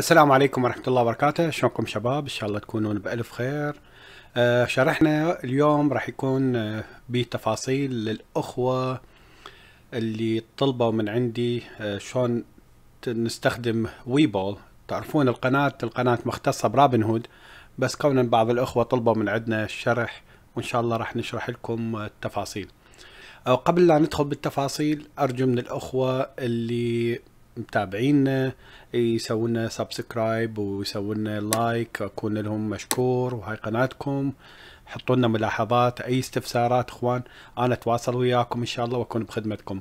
السلام عليكم ورحمة الله وبركاته شلونكم شباب إن شاء الله تكونون بألف خير آه، شرحنا اليوم راح يكون آه، بتفاصيل للأخوة اللي طلبوا من عندي آه، شلون نستخدم ويبول تعرفون القناة القناة مختصة برابن هود بس كون بعض الأخوة طلبوا من عندنا الشرح وإن شاء الله راح نشرح لكم التفاصيل قبل لا ندخل بالتفاصيل أرجو من الأخوة اللي متابعينا آه، يسوون سبسكرايب ويسوون لايك اكون لهم مشكور وهاي قناتكم حطوا لنا ملاحظات اي استفسارات اخوان انا اتواصل وياكم ان شاء الله واكون بخدمتكم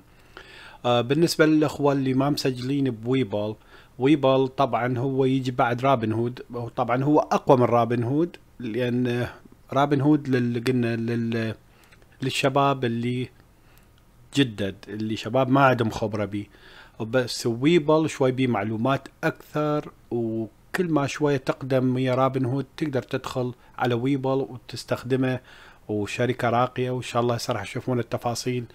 آه بالنسبه للاخوه اللي ما مسجلين بويبل ويبل طبعا هو يجي بعد رابن هود طبعا هو اقوى من رابن هود لان رابن هود قلنا لل للشباب اللي جدد اللي شباب ما عندهم خبره بيه وبسويه بل شوي بيه معلومات أكثر وكل ما شوية تقدم ويا رابن هود تقدر تدخل على ويبل وتستخدمه وشركة راقية وإن شاء الله هسه راح تشوفون التفاصيل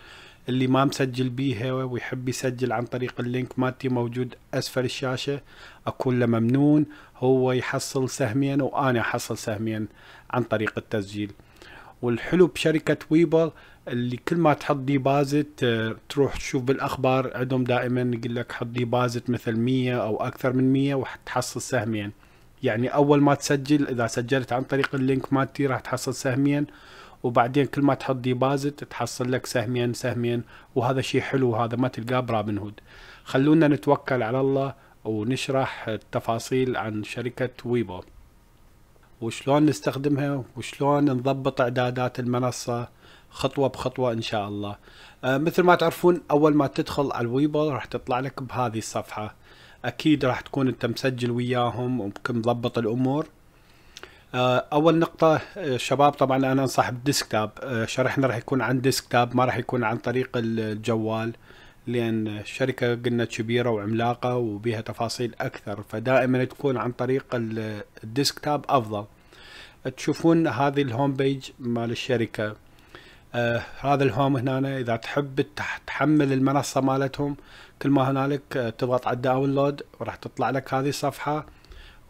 اللي ما مسجل بيها ويحب يسجل عن طريق اللينك مالتي موجود اسفل الشاشه اكون له ممنون هو يحصل سهمين وانا احصل سهمين عن طريق التسجيل والحلو بشركه ويبل اللي كل ما تحط ديبازت آه، تروح تشوف بالاخبار عندهم دائما يقول لك حط ديبازت مثل 100 او اكثر من 100 وحتحصل سهمين يعني اول ما تسجل اذا سجلت عن طريق اللينك مالتي راح تحصل سهمين وبعدين كل ما تحط ديبازت تحصل لك سهمين سهمين وهذا شيء حلو هذا ما تلقاه برابن هود خلونا نتوكل على الله ونشرح التفاصيل عن شركة ويبو وشلون نستخدمها وشلون نضبط اعدادات المنصة خطوه بخطوه ان شاء الله آه، مثل ما تعرفون اول ما تدخل على الويبل راح تطلع لك بهذه الصفحه اكيد راح تكون انت مسجل وياهم ومضبط الامور آه، اول نقطه آه، شباب طبعا انا انصح بالديسكتاب شرحنا راح يكون عن ديسكتاب ما راح يكون عن طريق الجوال لان الشركه قلنا كبيره وعملاقه وبها تفاصيل اكثر فدائما تكون عن طريق الديسكتاب افضل تشوفون هذه الهوم بيج مال الشركه آه هذا الهوم هنا اذا تحب تحمل المنصه مالتهم كل ما هنالك آه تضغط على الداونلود وراح تطلع لك هذه الصفحه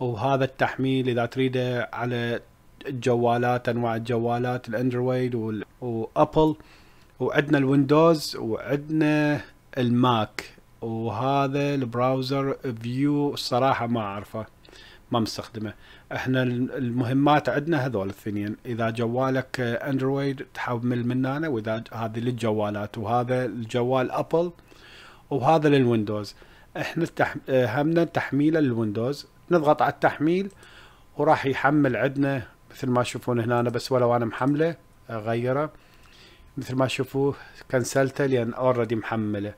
وهذا التحميل اذا تريده على الجوالات انواع الجوالات الاندرويد وابل وعندنا الويندوز وعندنا الماك وهذا البراوزر فيو الصراحه ما اعرفه ما مستخدمه احنا المهمات عندنا هذول الاثنين اذا جوالك اندرويد تحمل من هنا واذا هذه للجوالات وهذا الجوال ابل وهذا للويندوز احنا همنا تحميله للويندوز نضغط على التحميل وراح يحمل عندنا مثل ما تشوفون هنا أنا بس ولو انا محمله اغيره مثل ما تشوفوه كنسلته لان اوريدي محمله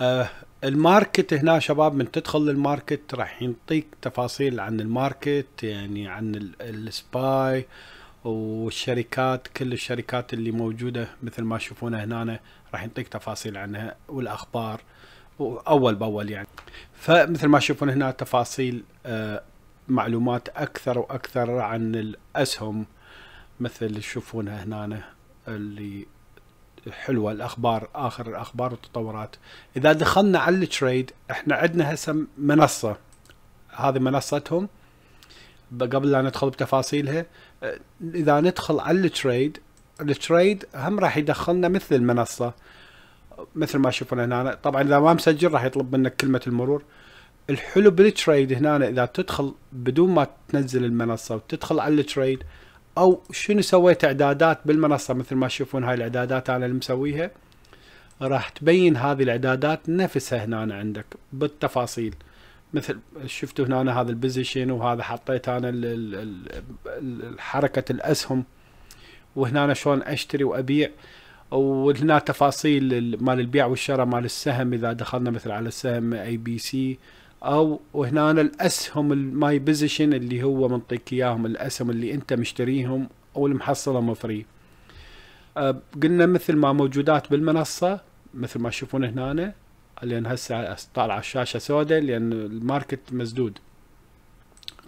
آه، الماركت هنا شباب من تدخل للماركت راح ينطيك تفاصيل عن الماركت يعني عن السباي والشركات كل الشركات اللي موجوده مثل ما تشوفونها هنا راح ينطيك تفاصيل عنها والاخبار اول باول يعني فمثل ما تشوفون هنا تفاصيل آه، معلومات اكثر واكثر عن الاسهم مثل تشوفونها هنا اللي الحلوه الاخبار اخر الاخبار والتطورات اذا دخلنا على التريد احنا عندنا هسه منصه هذه منصتهم قبل لا ندخل بتفاصيلها اذا ندخل على التريد التريد هم راح يدخلنا مثل المنصه مثل ما شوفون هنا طبعا اذا ما مسجل راح يطلب منك كلمه المرور الحلو بالتريد هنا اذا تدخل بدون ما تنزل المنصه وتدخل على التريد او شنو سويت اعدادات بالمنصه مثل ما تشوفون هاي الاعدادات انا اللي مسويها راح تبين هذه الاعدادات نفسها هنا عندك بالتفاصيل مثل شفتوا هنا هذا البوزيشن وهذا حطيت انا حركه الاسهم وهنا شلون اشتري وابيع وهنا تفاصيل مال البيع والشراء مال السهم اذا دخلنا مثل على السهم اي بي سي او وهنا الاسهم الماي بوزيشن اللي هو منطيك اياهم الاسهم اللي انت مشتريهم او المحصله مفري أه، قلنا مثل ما موجودات بالمنصه مثل ما تشوفون هنا لان هسه طالعه الشاشه سوداء لان الماركت مسدود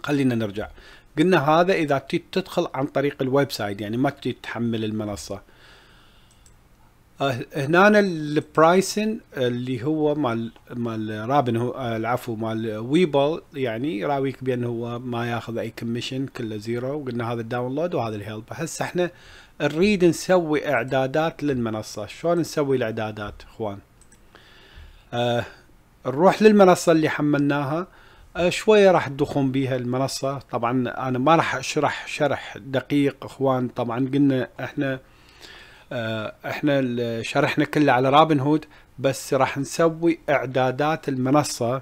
خلينا نرجع قلنا هذا اذا تدخل عن طريق الويب سايت يعني ما تحمل المنصه هنا آه، البرايسن اللي هو مال مال رابن هو آه، العفو مال ويبل يعني يراويك بانه هو ما ياخذ اي كوميشن كله زيرو وقلنا هذا الداونلود وهذا الهيلب هسه احنا نريد نسوي اعدادات للمنصه شلون نسوي الاعدادات اخوان أه نروح للمنصه اللي حملناها أه شويه راح تدخون بها المنصه طبعا انا ما راح اشرح شرح دقيق اخوان طبعا قلنا احنا آه، احنا شرحنا كله على رابن هود بس راح نسوي اعدادات المنصه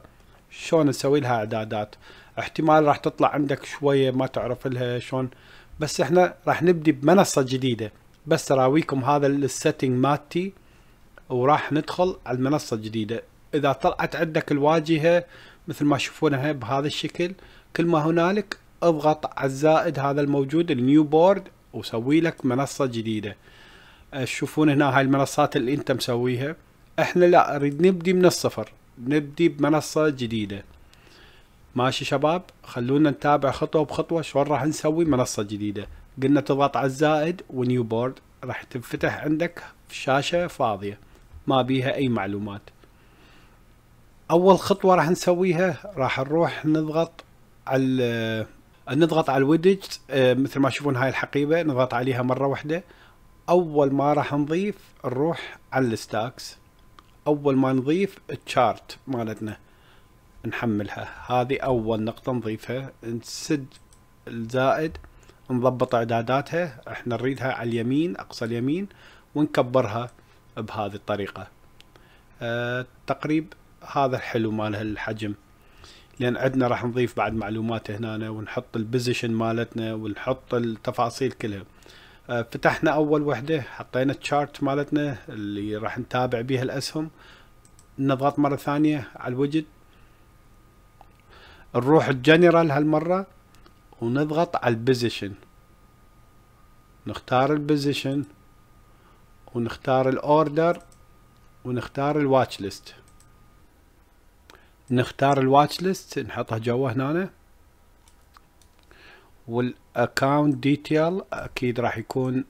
شلون نسوي لها اعدادات احتمال راح تطلع عندك شويه ما تعرف لها شلون بس احنا راح نبدي بمنصه جديده بس راويكم هذا السيتنج ماتي وراح ندخل على المنصه الجديده اذا طلعت عندك الواجهه مثل ما تشوفونها بهذا الشكل كل ما هنالك اضغط على الزائد هذا الموجود النيو بورد وسوي لك منصه جديده تشوفون هنا هاي المنصات اللي انت مسويها احنا لا نريد نبدي من الصفر نبدي بمنصة جديدة ماشي شباب خلونا نتابع خطوة بخطوة شلون راح نسوي منصة جديدة قلنا تضغط على الزائد ونيو بورد راح تنفتح عندك شاشة فاضية ما بيها اي معلومات اول خطوة راح نسويها راح نروح نضغط على نضغط على الودج آه، مثل ما تشوفون هاي الحقيبة نضغط عليها مرة واحدة اول ما راح نضيف نروح على الستاكس اول ما نضيف التشارت مالتنا نحملها هذه اول نقطة نضيفها نسد الزائد نضبط اعداداتها احنا نريدها على اليمين اقصى اليمين ونكبرها بهذه الطريقة أه تقريب هذا الحلو مالها الحجم لان عندنا راح نضيف بعد معلومات هنا ونحط البوزيشن مالتنا ونحط التفاصيل كلها آه، فتحنا اول وحده حطينا التشارت مالتنا اللي راح نتابع بيها الاسهم نضغط مره ثانيه على الوجد نروح الجنرال هالمره ونضغط على البوزيشن نختار البوزيشن ونختار الاوردر ونختار الواتش ليست نختار الواتش ليست نحطها جوا هنا اكونت ديتيل اكيد راح يكون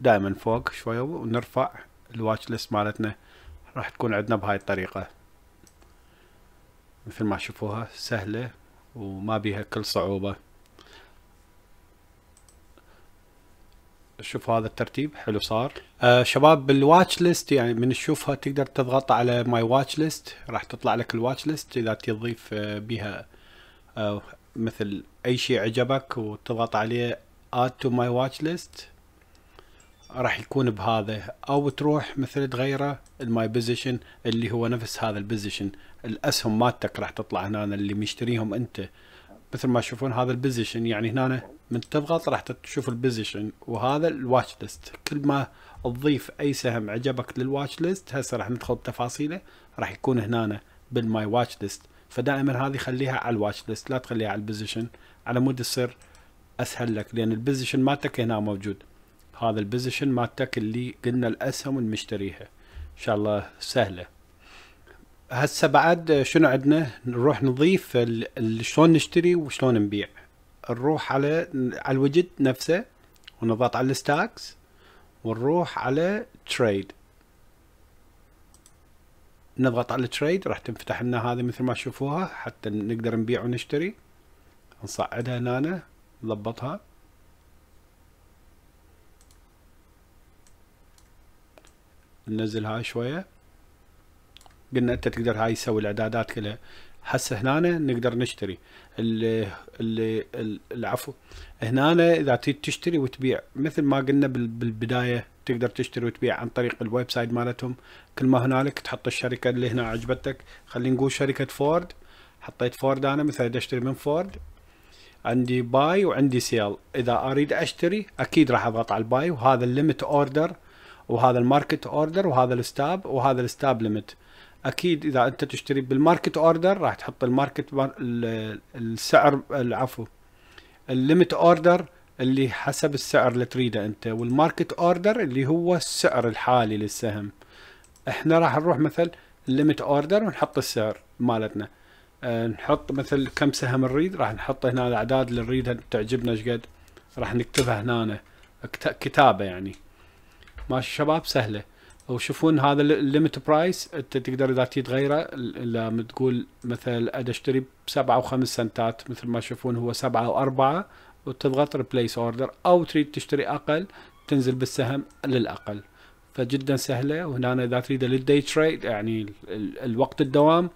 دائما فوق شوية ونرفع الواتش ليست مالتنا راح تكون عندنا بهاي الطريقة مثل ما تشوفوها سهلة وما بيها كل صعوبة شوف هذا الترتيب حلو صار آه شباب بالواتش ليست يعني من تشوفها تقدر تضغط على ماي واتش ليست راح تطلع لك الواتش ليست اذا تضيف آه بها آه مثل اي شيء عجبك وتضغط عليه اد تو ماي واتش ليست راح يكون بهذا او تروح مثل تغيره الماي بوزيشن اللي هو نفس هذا البوزيشن الاسهم مالتك راح تطلع هنا اللي مشتريهم انت مثل ما تشوفون هذا البوزيشن يعني هنا من تضغط راح تشوف البوزيشن وهذا الواتش ليست كل ما تضيف اي سهم عجبك للواتش ليست هسه راح ندخل بتفاصيله راح يكون هنا بالماي واتش ليست فدائما هذه خليها على الواتش ليست لا تخليها على البوزيشن على مود يصير اسهل لك لان البوزيشن مالتك هنا موجود هذا البوزيشن مالتك اللي قلنا الاسهم المشتريها ان شاء الله سهله هسه بعد شنو عندنا نروح نضيف شلون نشتري وشلون نبيع نروح على على الوجد نفسه ونضغط على الستاكس ونروح على تريد نضغط على تريد راح تنفتح لنا هذه مثل ما تشوفوها حتى نقدر نبيع ونشتري نصعدها هنا نضبطها ننزل هاي شوية قلنا انت تقدر هاي تسوي الاعدادات كلها هسه هنا نقدر نشتري اللي اللي العفو هنا اذا تريد تشتري وتبيع مثل ما قلنا بالبدايه تقدر تشتري وتبيع عن طريق الويب سايت مالتهم كل ما هنالك تحط الشركه اللي هنا عجبتك خلينا نقول شركه فورد حطيت فورد انا مثلا اشتري من فورد عندي باي وعندي سيل اذا اريد اشتري اكيد راح اضغط على الباي وهذا الليمت اوردر وهذا الماركت اوردر وهذا الستاب وهذا الستاب ليمت اكيد اذا انت تشتري بالماركت اوردر راح تحط الماركت السعر العفو الليمت اوردر اللي حسب السعر اللي تريده انت والماركت اوردر اللي هو السعر الحالي للسهم احنا راح نروح مثل الليمت اوردر ونحط السعر مالتنا آه، نحط مثل كم سهم نريد راح نحط هنا الاعداد اللي نريدها تعجبنا ايش قد راح نكتبها هنا كتابه يعني ماشي شباب سهله وشوفون هذا الليمت برايس انت تقدر اذا تغيره لما تقول مثل اد اشتري بسبعة وخمس سنتات مثل ما تشوفون هو سبعة واربعة وتضغط ريبليس اوردر او تريد تشتري اقل تنزل بالسهم للاقل فجدا سهله وهنا اذا تريده للدي تريد يعني الوقت الدوام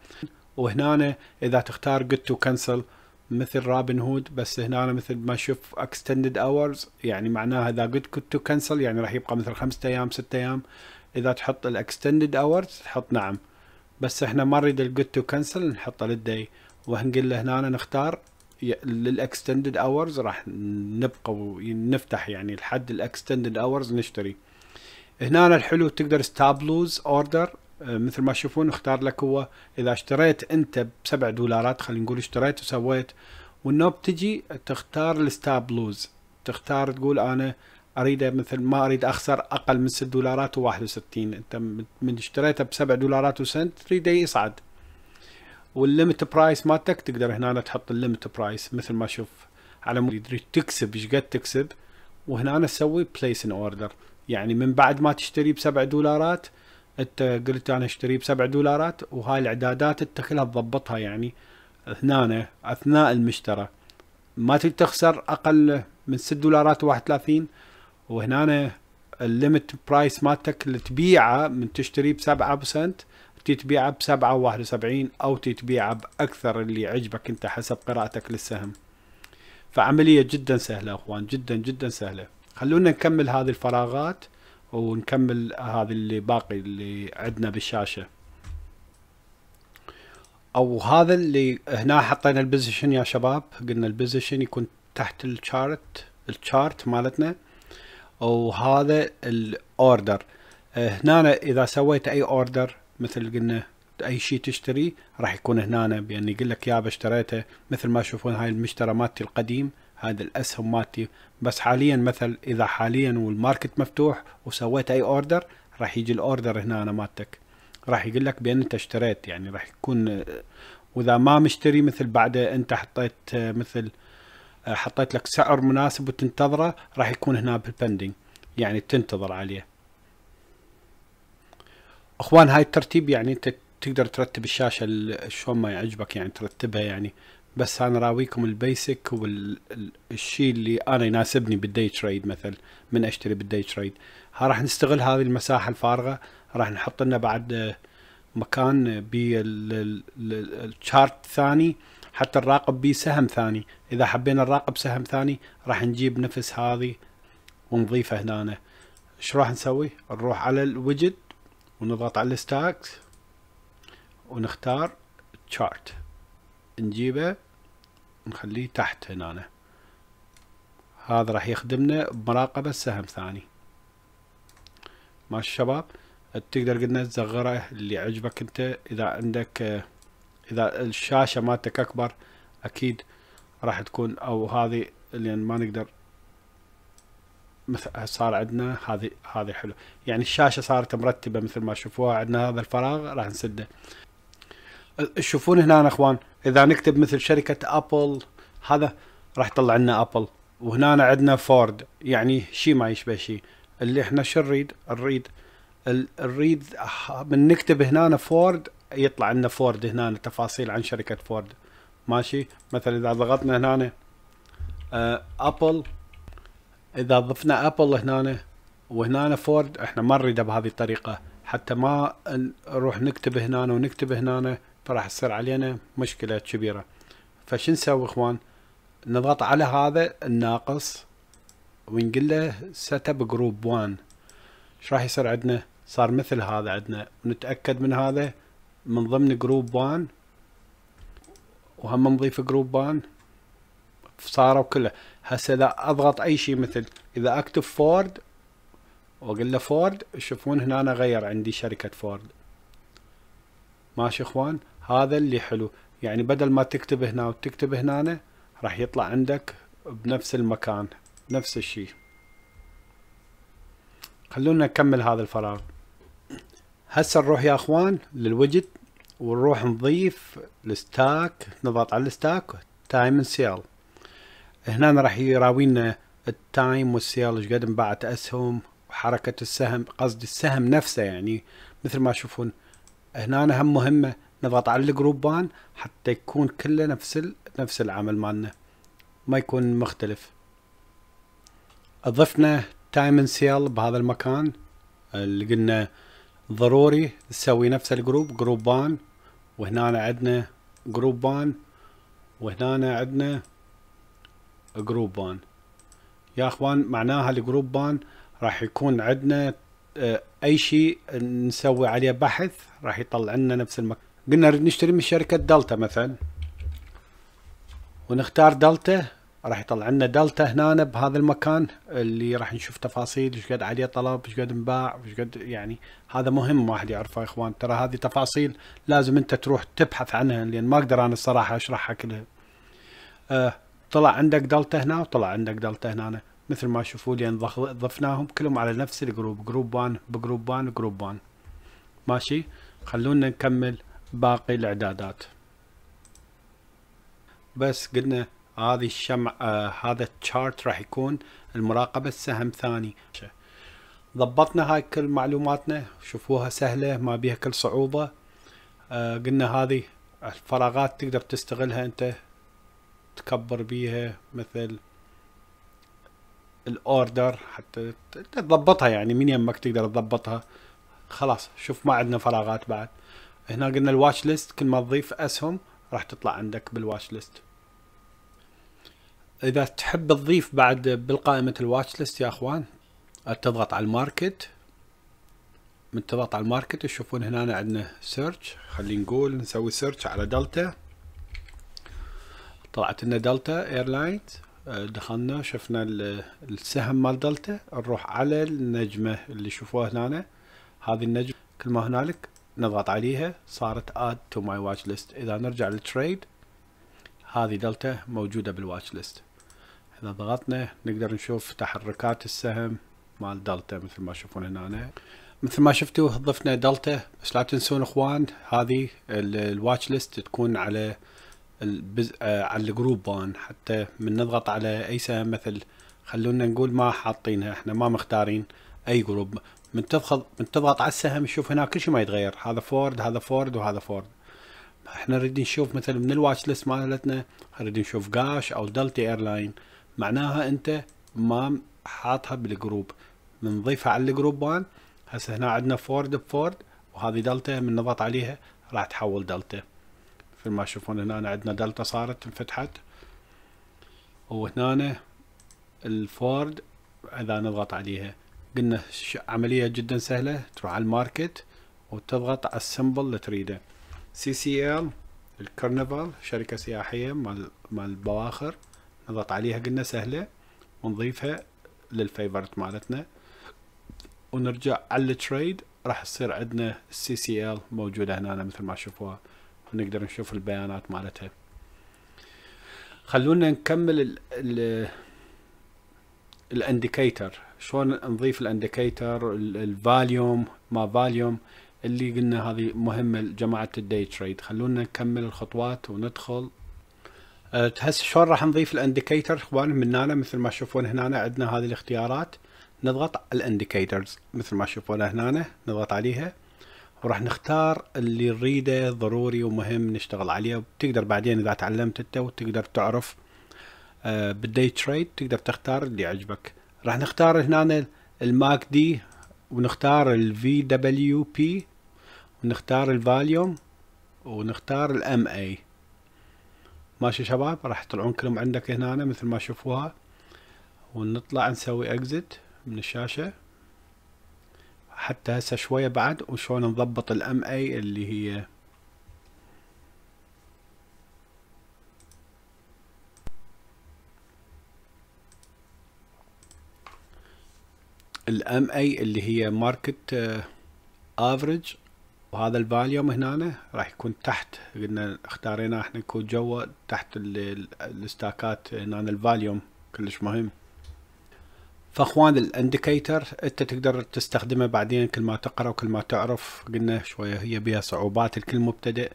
وهنا اذا تختار جيت تو كنسل مثل رابن هود بس هنا مثل ما شوف اكستندد اورز يعني معناها اذا جيت تو كنسل يعني راح يبقى مثل خمسة ايام ستة ايام اذا تحط الاكستندد اورز تحط نعم بس احنا ما نريد الجيت تو كنسل نحطه للداي وهنقول له هنا نختار للاكستندد اورز راح نبقى ونفتح يعني لحد الاكستندد اورز نشتري هنا الحلو تقدر ستابلوز اوردر مثل ما تشوفون اختار لك هو اذا اشتريت انت بسبع دولارات خلينا نقول اشتريت وسويت والنوب تجي تختار الستاب لوز تختار تقول انا اريده مثل ما اريد اخسر اقل من 6 دولارات و61 انت من اشتريته ب 7 دولارات وسنت تريده يصعد والليمت برايس مالتك تقدر هنا تحط الليمت برايس مثل ما شوف على مود تكسب ايش قد تكسب وهنا تسوي بليس ان اوردر يعني من بعد ما تشتري ب 7 دولارات انت قلت انا اشتري بسبع دولارات وهاي الاعدادات انت كلها تضبطها يعني هنا اثناء المشترى ما تريد تخسر اقل من 6 دولارات و31 وهنا الليمت برايس مالتك اللي تبيعه من ب بسبعة بسنت تبيعه بسبعة وواحد وسبعين أو تبيعه بأكثر اللي عجبك أنت حسب قراءتك للسهم فعملية جدا سهلة أخوان جدا جدا سهلة خلونا نكمل هذه الفراغات ونكمل هذا اللي باقي اللي عندنا بالشاشه او هذا اللي هنا حطينا البوزيشن يا شباب قلنا البوزيشن يكون تحت الشارت الشارت مالتنا وهذا الاوردر هنا اذا سويت اي اوردر مثل قلنا اي شيء تشتري راح يكون هنا بان يعني يقول لك يا اشتريته مثل ما تشوفون هاي المشترى مالتي القديم هذا الاسهم مالتي بس حاليا مثل اذا حاليا والماركت مفتوح وسويت اي اوردر راح يجي الاوردر هنا أنا مالتك راح يقول لك بان انت اشتريت يعني راح يكون واذا ما مشتري مثل بعد انت حطيت مثل حطيت لك سعر مناسب وتنتظره راح يكون هنا بالبندنج يعني تنتظر عليه اخوان هاي الترتيب يعني انت تقدر ترتب الشاشه شلون ما يعجبك يعني ترتبها يعني بس انا راويكم البيسك والشيء اللي انا يناسبني بالدي تريد مثلا من اشتري بالدي تريد راح نستغل هذه المساحه الفارغه راح نحط لنا بعد مكان بالشارت ثاني حتى نراقب به سهم ثاني اذا حبينا نراقب سهم ثاني راح نجيب نفس هذه ونضيفه هنا ايش راح نسوي نروح على الوجد ونضغط على الستاكس ونختار تشارت نجيبه نخليه تحت هنا هذا راح يخدمنا بمراقبة سهم ثاني ماشي الشباب تقدر قلنا تزغره اللي عجبك انت اذا عندك اذا الشاشة مالتك اكبر اكيد راح تكون او هذه لان ما نقدر مثل صار عندنا هذه هذه حلو يعني الشاشة صارت مرتبة مثل ما شوفوها عندنا هذا الفراغ راح نسده تشوفون هنا اخوان اذا نكتب مثل شركه ابل هذا راح يطلع لنا ابل وهنا عندنا فورد يعني شي ما يشبه شي اللي احنا شو نريد نريد نريد من نكتب هنا فورد يطلع لنا فورد هنا تفاصيل عن شركه فورد ماشي مثلا اذا ضغطنا هنا آه، ابل اذا ضفنا ابل هنا وهنا فورد احنا ما نريده بهذه الطريقه حتى ما نروح نكتب هنا ونكتب هنا فراح تصير علينا مشكلة كبيرة فش نسوي اخوان نضغط على هذا الناقص ونقول له سيت اب جروب 1 ايش راح يصير عندنا صار مثل هذا عندنا ونتاكد من هذا من ضمن جروب 1 وهم نضيف جروب 1 صاروا كله هسه اذا اضغط اي شيء مثل اذا اكتب فورد واقول له فورد شوفون هنا انا غير عندي شركه فورد ماشي اخوان هذا اللي حلو يعني بدل ما تكتب هنا وتكتب هنا راح يطلع عندك بنفس المكان نفس الشيء خلونا نكمل هذا الفراغ هسه نروح يا اخوان للوجت ونروح نضيف الستاك نضغط على الستاك تايم سيل هنا راح يراوينا التايم والسيل ايش قد انباعت اسهم وحركه السهم قصدي السهم نفسه يعني مثل ما تشوفون هنا هم مهمه نضغط على الجروبان حتى يكون كله نفس نفس العمل مالنا ما يكون مختلف ضفنا تايم سيل بهذا المكان اللي قلنا ضروري نسوي نفس الجروب جروبان وهنا عندنا جروبان وهنا عندنا جروبان يا اخوان معناها الجروبان راح يكون عندنا آه، اي شيء نسوي عليه بحث راح يطلع لنا نفس المكان قلنا نريد نشتري من شركة دلتا مثلا ونختار دلتا راح يطلع لنا دلتا هنا بهذا المكان اللي راح نشوف تفاصيل ايش قد عليه طلب ايش قد انباع ايش قد يعني هذا مهم واحد يعرفه يا اخوان ترى هذه تفاصيل لازم انت تروح تبحث عنها لان ما اقدر انا الصراحه اشرحها كلها آه طلع عندك دلتا هنا وطلع عندك دلتا هنا مثل ما شوفوا لان ضفناهم كلهم على نفس الجروب جروب 1 بجروب 1 جروب 1 ماشي خلونا نكمل باقي الاعدادات بس قلنا هذه الشمع آه هذا التشارت راح يكون المراقبة السهم ثاني ضبطنا هاي كل معلوماتنا شوفوها سهلة ما بيها كل صعوبة آه قلنا هذه الفراغات تقدر تستغلها انت تكبر بيها مثل الاوردر حتى تضبطها يعني من يمك تقدر تضبطها خلاص شوف ما عندنا فراغات بعد هنا قلنا الواتش ليست كل ما تضيف اسهم راح تطلع عندك بالواتش ليست اذا تحب تضيف بعد بالقائمة الواتش ليست يا اخوان تضغط على الماركت من تضغط على الماركت تشوفون هنا عندنا سيرش خلينا نقول نسوي سيرش على دلتا طلعت لنا دلتا ايرلاينز دخلنا شفنا السهم مال دلتا نروح على النجمة اللي شوفوها هنا هذه النجمة كل ما هنالك نضغط عليها صارت add to my watch list إذا نرجع للتريد هذه دلتا موجودة بالواتش ليست إذا ضغطنا نقدر نشوف تحركات السهم مال دلتا مثل ما تشوفون هنا أنا. مثل ما شفتوا ضفنا دلتا بس لا تنسون اخوان هذه الواتش ليست تكون على البز... آه، على الجروب وان حتى من نضغط على اي سهم مثل خلونا نقول ما حاطينها احنا ما مختارين اي جروب من تضغط من تضغط على السهم تشوف هنا كل شيء ما يتغير هذا فورد هذا فورد وهذا فورد احنا نريد نشوف مثلا من الواتش ليست مالتنا نريد نشوف جاش او دلتي ايرلاين معناها انت ما حاطها بالجروب بنضيفها على الجروب 1 هسه هنا عندنا فورد بفورد وهذه دلتا من نضغط عليها راح تحول دلتا مثل ما تشوفون هنا عندنا دلتا صارت انفتحت وهنا الفورد اذا نضغط عليها قلنا عملية جدا سهلة تروح على الماركت وتضغط على السمبل اللي تريده سي سي ال الكرنفال شركة سياحية مال مال البواخر نضغط عليها قلنا سهلة ونضيفها للفيفرت مالتنا ونرجع على التريد راح تصير عندنا السي سي ال موجودة هنا مثل ما شوفوها ونقدر نشوف البيانات مالتها خلونا نكمل ال ال الانديكيتر شلون نضيف الانديكيتر الفاليوم ما فاليوم اللي قلنا هذه مهمة لجماعة الدي تريد خلونا نكمل الخطوات وندخل هسه أه، شلون راح نضيف الانديكيتر اخوان من هنا مثل ما تشوفون هنا عندنا هذه الاختيارات نضغط الانديكيترز مثل ما تشوفون هنا نضغط عليها وراح نختار اللي نريده ضروري ومهم نشتغل عليه وتقدر بعدين اذا تعلمت انت وتقدر تعرف أه، بالدي تريد تقدر تختار اللي يعجبك راح نختار هنا الماك دي ونختار ال في دبليو بي ونختار الفاليوم ونختار الام اي ماشي شباب راح يطلعون كلهم عندك هنا مثل ما شوفوها ونطلع نسوي اكزت من الشاشة حتى هسه شوية بعد وشلون نضبط الام اي اللي هي الام اي اللي هي ماركت افريج آه، وهذا الفاليوم هنا راح يكون تحت قلنا اختاريناه احنا يكون جوا تحت الستاكات هنا الفاليوم كلش مهم فاخوان الانديكيتر انت تقدر تستخدمه بعدين كل ما تقرا وكل ما تعرف قلنا شويه هي بها صعوبات الكل مبتدئ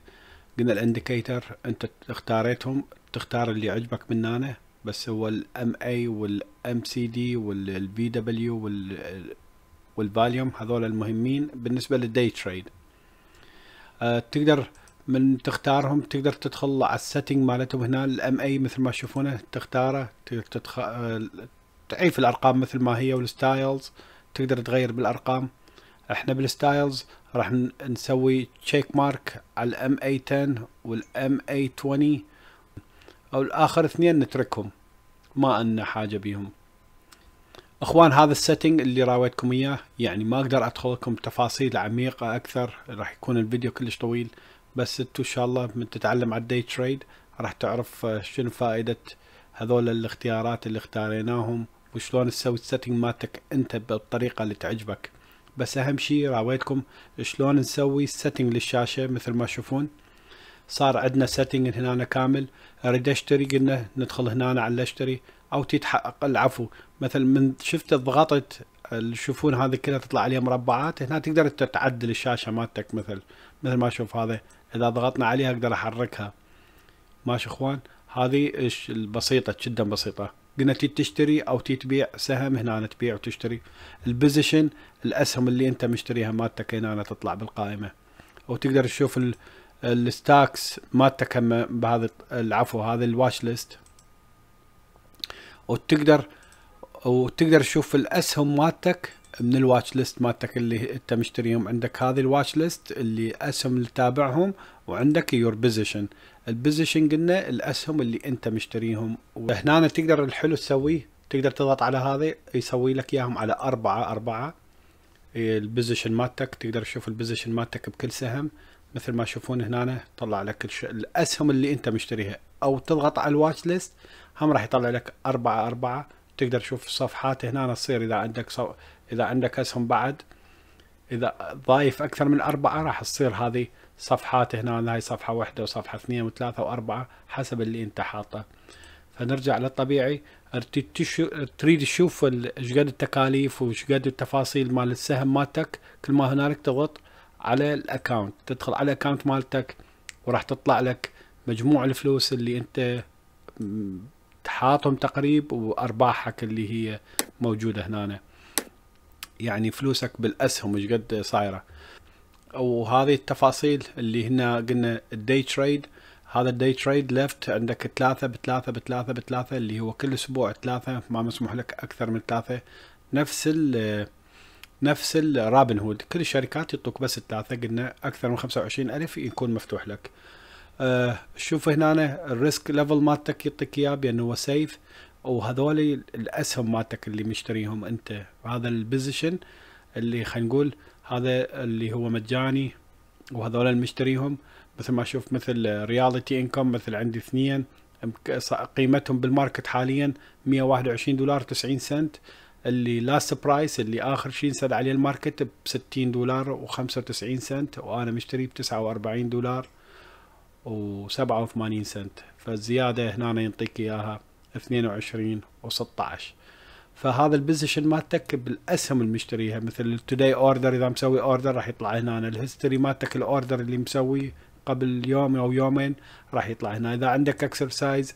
قلنا الانديكيتر انت اختاريتهم تختار اللي عجبك من هنا بس هو الام اي والام سي دي والبي دبليو وال والفاليوم هذول المهمين بالنسبه للدي تريد أه تقدر من تختارهم تقدر تدخل على السيتنج مالتهم هنا الام اي مثل ما تشوفونه تختاره تقدر تدخل تعيف آه، الارقام مثل ما هي والستايلز تقدر تغير بالارقام احنا بالستايلز راح نسوي تشيك مارك على الام اي 10 والام اي 20 أو الآخر اثنين نتركهم ما أن حاجة بيهم اخوان هذا السيتنج اللي راويتكم اياه يعني ما اقدر ادخلكم بتفاصيل تفاصيل عميقه اكثر راح يكون الفيديو كلش طويل بس انتو ان شاء الله من تتعلم على الدي تريد راح تعرف آه، شنو فائده هذول الاختيارات اللي اختاريناهم وشلون تسوي السيتنج مالتك انت بالطريقه اللي تعجبك بس اهم شيء راويتكم شلون نسوي السيتنج للشاشه مثل ما تشوفون صار عندنا سيتنج هنا كامل اريد اشتري قلنا ندخل هنا على الاشتري او تتحقق العفو مثل من شفت ضغطت تشوفون هذه كلها تطلع عليها مربعات هنا تقدر تعدل الشاشه مالتك مثل مثل ما اشوف هذا اذا ضغطنا عليها اقدر احركها ماشي اخوان هذه البسيطه جدا بسيطه قلنا تي تشتري او تي تبيع سهم هنا تبيع وتشتري البوزيشن الاسهم اللي انت مشتريها مالتك هنا تطلع بالقائمه وتقدر تشوف الستاكس مالتك بهذا العفو هذا الواتش ليست وتقدر وتقدر تشوف الاسهم مالتك من الواتش ليست مالتك اللي انت مشتريهم عندك هذه الواتش ليست اللي اسهم اللي تابعهم وعندك يور بوزيشن البوزيشن قلنا الاسهم اللي انت مشتريهم وهنا تقدر الحلو تسويه تقدر تضغط على هذا يسوي لك اياهم على أربعة أربعة البوزيشن مالتك تقدر تشوف البوزيشن مالتك بكل سهم مثل ما تشوفون هنا طلع لك الاسهم اللي انت مشتريها او تضغط على الواتش ليست هم راح يطلع لك أربعة أربعة تقدر تشوف الصفحات هنا تصير إذا عندك صو... إذا عندك أسهم بعد إذا ضايف أكثر من أربعة راح تصير هذه صفحات هنا هاي صفحة واحدة وصفحة اثنين وثلاثة وأربعة حسب اللي أنت حاطه فنرجع للطبيعي تريد تشوف ايش قد التكاليف وايش قد التفاصيل مال السهم مالتك كل ما هنالك تضغط على الاكونت تدخل على الاكونت مالتك وراح تطلع لك مجموع الفلوس اللي انت تحاطهم تقريب وارباحك اللي هي موجوده هنا يعني فلوسك بالاسهم ايش قد صايره وهذه التفاصيل اللي هنا قلنا الدي تريد هذا الدي تريد ليفت عندك ثلاثة بثلاثة بثلاثة بثلاثة اللي هو كل اسبوع ثلاثة ما مسموح لك اكثر من ثلاثة نفس ال نفس الرابن هود كل الشركات يعطوك بس ثلاثة قلنا أكثر من خمسة وعشرين ألف يكون مفتوح لك أه شوف هنا الريسك ليفل مالتك يعطيك اياه بانه هو سيف وهذول الاسهم مالتك اللي مشتريهم انت هذا البوزيشن اللي خلينا نقول هذا اللي هو مجاني وهذول اللي مشتريهم مثل ما اشوف مثل رياليتي انكم مثل عندي اثنين قيمتهم بالماركت حاليا 121 دولار 90 سنت اللي لاست برايس اللي اخر شيء نسد عليه الماركت ب 60 دولار و95 سنت وانا مشتري ب 49 دولار و87 سنت فالزياده هنا ينطيك اياها 22 و16 فهذا البوزيشن مالتك بالاسهم اللي مشتريها مثل التوداي اوردر اذا مسوي اوردر راح يطلع هنا الهيستوري مالتك الاوردر اللي مسوي قبل يوم او يومين راح يطلع هنا اذا عندك اكسرسايز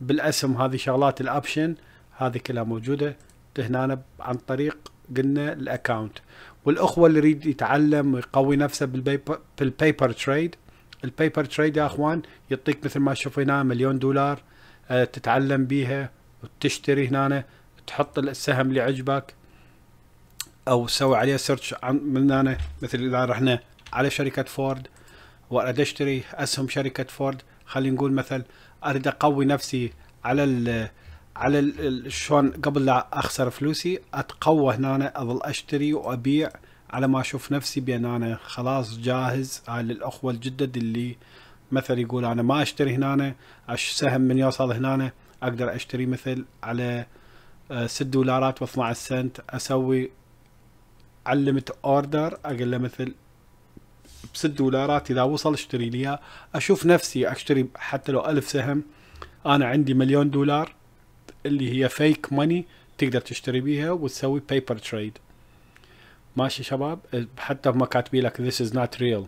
بالاسهم هذه شغلات الاوبشن هذه كلها موجوده هنا عن طريق قلنا الاكونت والاخوه اللي يريد يتعلم ويقوي نفسه بالبيبر تريد البيبر تريد يا اخوان يعطيك مثل ما شفنا هنا مليون دولار آه، تتعلم بيها وتشتري هنا تحط السهم اللي عجبك او تسوي عليه سيرش من هنا مثل اذا رحنا على شركه فورد واريد اشتري اسهم شركه فورد خلينا نقول مثل اريد اقوي نفسي على على شلون قبل لا اخسر فلوسي اتقوى هنا اظل اشتري وابيع على ما اشوف نفسي بان انا خلاص جاهز هاي للاخوه الجدد اللي مثل يقول انا ما اشتري هنا اش سهم من يوصل هنا اقدر اشتري مثل على 6 آه، دولارات و12 سنت اسوي علمت اوردر اقول له مثل ب 6 دولارات اذا وصل اشتري لي اشوف نفسي اشتري حتى لو ألف سهم انا عندي مليون دولار اللي هي فيك ماني تقدر تشتري بيها وتسوي بيبر تريد ماشي شباب حتى هم كاتبين لك this is not real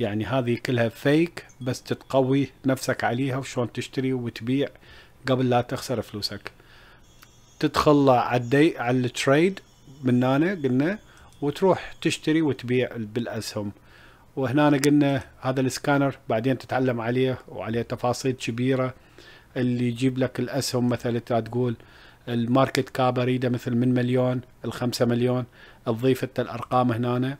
يعني هذه كلها فيك بس تتقوي نفسك عليها وشون تشتري وتبيع قبل لا تخسر فلوسك تدخل على على التريد من هنا قلنا وتروح تشتري وتبيع بالاسهم وهنا قلنا هذا السكانر بعدين تتعلم عليه وعليه تفاصيل كبيره اللي يجيب لك الاسهم مثلا تقول الماركت كاب اريده مثل من مليون 5 مليون تضيف انت الارقام هنا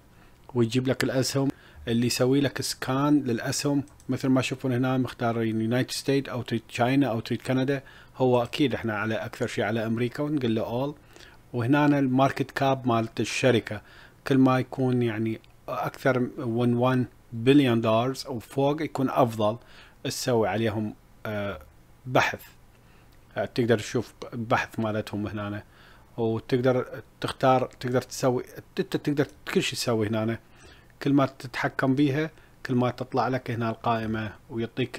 ويجيب لك الاسهم اللي يسوي لك سكان للاسهم مثل ما تشوفون هنا مختارين يونايتد ستيت او تريد تشاينا او تريد كندا هو اكيد احنا على اكثر شيء على امريكا ونقول له اول وهنا الماركت كاب مالت الشركه كل ما يكون يعني اكثر من 1 بليون دولار وفوق يكون افضل تسوي عليهم آه، بحث آه، تقدر تشوف بحث مالتهم هنا وتقدر تختار تقدر تسوي انت تقدر كل شيء تسوي هنا كل ما تتحكم بيها كل ما تطلع لك هنا القائمة ويعطيك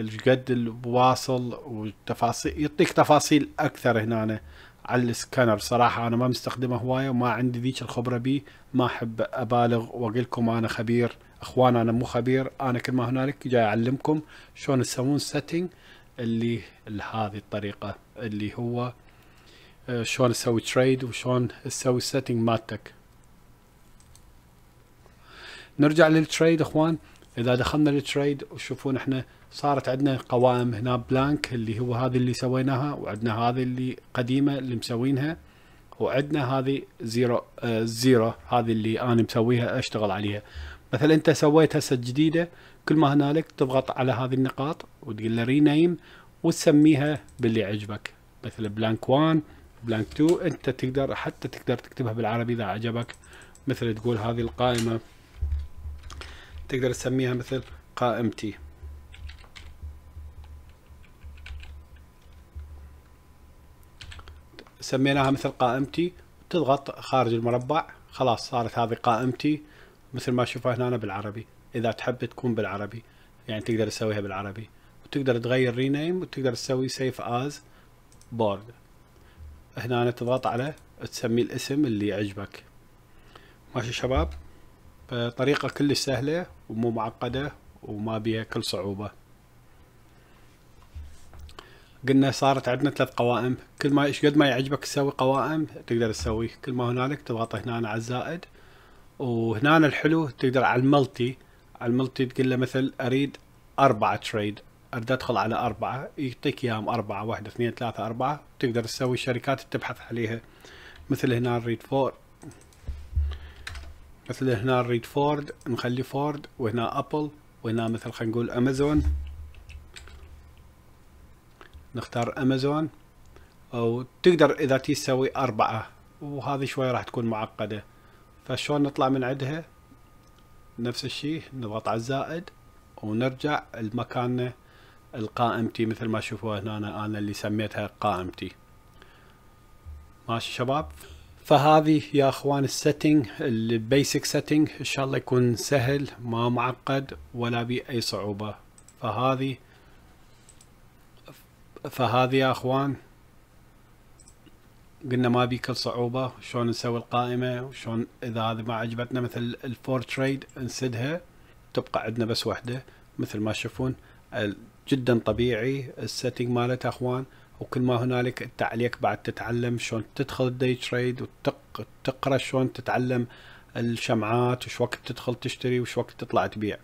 الجد الواصل والتفاصيل يعطيك تفاصيل اكثر هنا على السكانر صراحة انا ما مستخدمه هواية وما عندي ذيك الخبرة بيه ما احب ابالغ واقول لكم انا خبير اخوان انا مو خبير انا كل ما هنالك جاي اعلمكم شلون تسوون سيتنج اللي لهذه الطريقة اللي هو آه، شلون تسوي تريد وشلون تسوي سيتنج مالتك نرجع للتريد اخوان اذا دخلنا للتريد وشوفون احنا صارت عندنا قوائم هنا بلانك اللي هو هذه اللي سويناها وعندنا هذه اللي قديمه اللي مسوينها وعندنا هذه زيرو آه زيرو هذه اللي انا مسويها اشتغل عليها مثلا انت سويت هسه جديده كل ما هنالك تضغط على هذه النقاط وتقول له رينيم وتسميها باللي عجبك مثل بلانك 1 بلانك 2 انت تقدر حتى تقدر تكتبها بالعربي اذا عجبك مثل تقول هذه القائمه تقدر تسميها مثل قائمتي سميناها مثل قائمتي تضغط خارج المربع خلاص صارت هذه قائمتي مثل ما شوفها هنا بالعربي اذا تحب تكون بالعربي يعني تقدر تسويها بالعربي وتقدر تغير رينيم وتقدر تسوي سيف از بورد هنا تضغط على تسمي الاسم اللي يعجبك ماشي شباب طريقة كلش سهلة ومو معقدة وما بيها كل صعوبة قلنا صارت عندنا ثلاث قوائم كل ما ايش قد ما يعجبك تسوي قوائم تقدر تسوي كل ما هنالك تضغط هنا على الزائد وهنا الحلو تقدر على الملتي الملتي تقول له مثل اريد اربعه تريد اريد ادخل على اربعه يعطيك اياهم اربعه واحد اثنين ثلاثه اربعه تقدر تسوي شركات تبحث عليها مثل هنا ريد فور مثل هنا ريد فورد نخلي فورد وهنا ابل وهنا مثل خلينا نقول امازون نختار امازون او تقدر اذا تسوي اربعه وهذه شوي راح تكون معقده فشلون نطلع من عندها نفس الشيء نضغط على الزائد ونرجع لمكاننا القائمتي مثل ما شوفوا هنا أنا, أنا اللي سميتها قائمتي ماشي شباب فهذه يا اخوان السيتنج البيسك سيتنج ان شاء الله يكون سهل ما معقد ولا باي صعوبه فهذه فهذه يا اخوان قلنا ما بي كل صعوبة شلون نسوي القائمة وشلون إذا هذه ما عجبتنا مثل الفور تريد نسدها تبقى عندنا بس وحدة مثل ما تشوفون جدا طبيعي السيتنج مالته اخوان وكل ما هنالك انت عليك بعد تتعلم شلون تدخل الدي تريد وتقرا شلون تتعلم الشمعات وش وقت تدخل تشتري وش وقت تطلع تبيع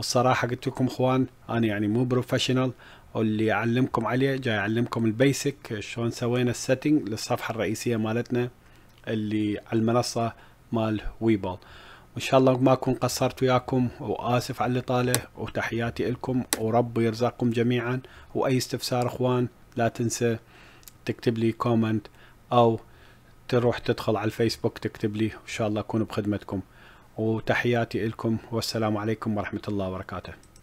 الصراحة قلت لكم اخوان انا يعني مو بروفيشنال واللي يعلمكم عليه جاي يعلمكم البيسك شلون سوينا السيتنج للصفحه الرئيسيه مالتنا اللي على المنصه مال ويبل وان شاء الله ما اكون قصرت وياكم واسف على الاطاله وتحياتي لكم وربي يرزقكم جميعا واي استفسار اخوان لا تنسى تكتب لي كومنت او تروح تدخل على الفيسبوك تكتب لي وان شاء الله اكون بخدمتكم وتحياتي لكم والسلام عليكم ورحمه الله وبركاته